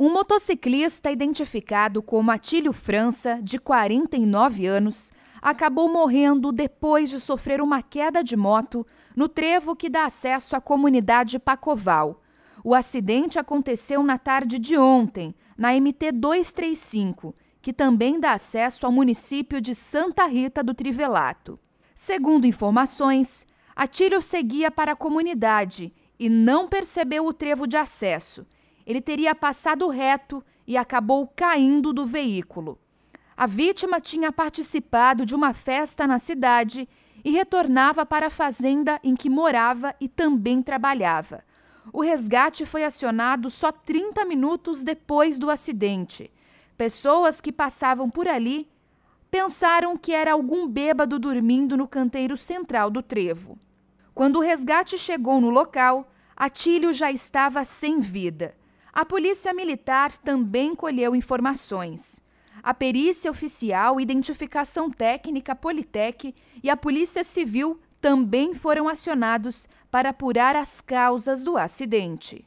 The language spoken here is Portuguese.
Um motociclista identificado como Atílio França, de 49 anos, acabou morrendo depois de sofrer uma queda de moto no trevo que dá acesso à comunidade Pacoval. O acidente aconteceu na tarde de ontem, na MT 235, que também dá acesso ao município de Santa Rita do Trivelato. Segundo informações, Atílio seguia para a comunidade e não percebeu o trevo de acesso ele teria passado reto e acabou caindo do veículo. A vítima tinha participado de uma festa na cidade e retornava para a fazenda em que morava e também trabalhava. O resgate foi acionado só 30 minutos depois do acidente. Pessoas que passavam por ali pensaram que era algum bêbado dormindo no canteiro central do trevo. Quando o resgate chegou no local, Atílio já estava sem vida. A polícia militar também colheu informações. A perícia oficial, identificação técnica Politec e a Polícia Civil também foram acionados para apurar as causas do acidente.